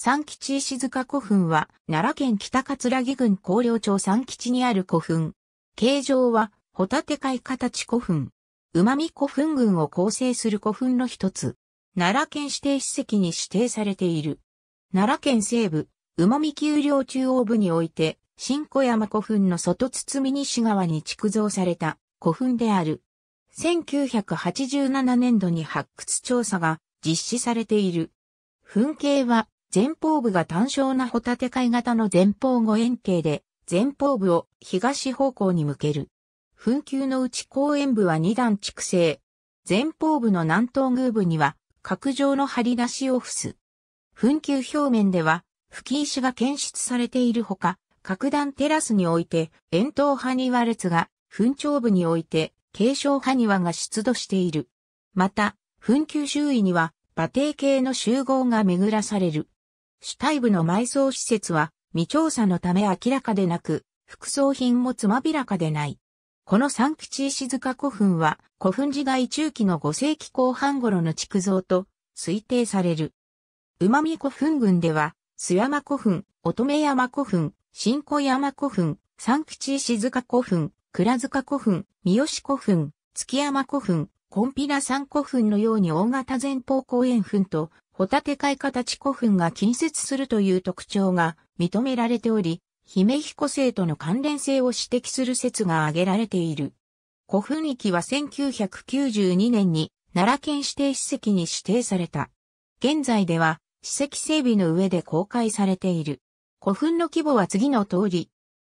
三吉石塚古墳は、奈良県北葛城郡高陵町三吉にある古墳。形状は、ホタテ貝形古墳。うまみ古墳群を構成する古墳の一つ。奈良県指定史跡に指定されている。奈良県西部、うまみ丘陵中央部において、新小山古墳の外堤西側に築造された古墳である。1987年度に発掘調査が実施されている。墳形は前方部が単焦なホタテ貝型の前方後円形で、前方部を東方向に向ける。墳丘の内後円部は2段築成。前方部の南東宮部には、角状の張り出しを付す。墳丘表面では、吹石が検出されているほか、各段テラスにおいて、円筒埴庭列が、墳頂部において、継承埴庭が出土している。また、墳丘周囲には、馬蹄形の集合が巡らされる。主体部の埋葬施設は未調査のため明らかでなく、副葬品もつまびらかでない。この三吉石塚古墳は古墳時代中期の5世紀後半頃の築造と推定される。馬見古墳群では、須山古墳、乙女山古墳、新小山古墳、三吉石塚古墳、倉塚古墳、三好古墳、月山古墳、コンピラ山古墳のように大型前方後円墳とホタテ貝形古墳が近接するという特徴が認められており、姫彦星との関連性を指摘する説が挙げられている。古墳域は1992年に奈良県指定史跡に指定された。現在では史跡整備の上で公開されている。古墳の規模は次の通り。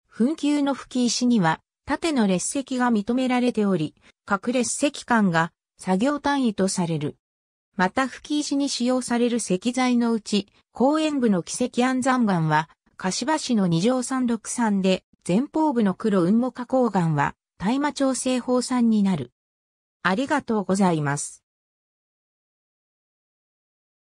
墳丘の吹き石には縦の列石が認められており、各列石間が作業単位とされる。また吹石に使用される石材のうち、公園部の奇跡安山岩は、柏市の二条三六山で、前方部の黒雲母花崗岩は、大麻調整法産になる。ありがとうございます。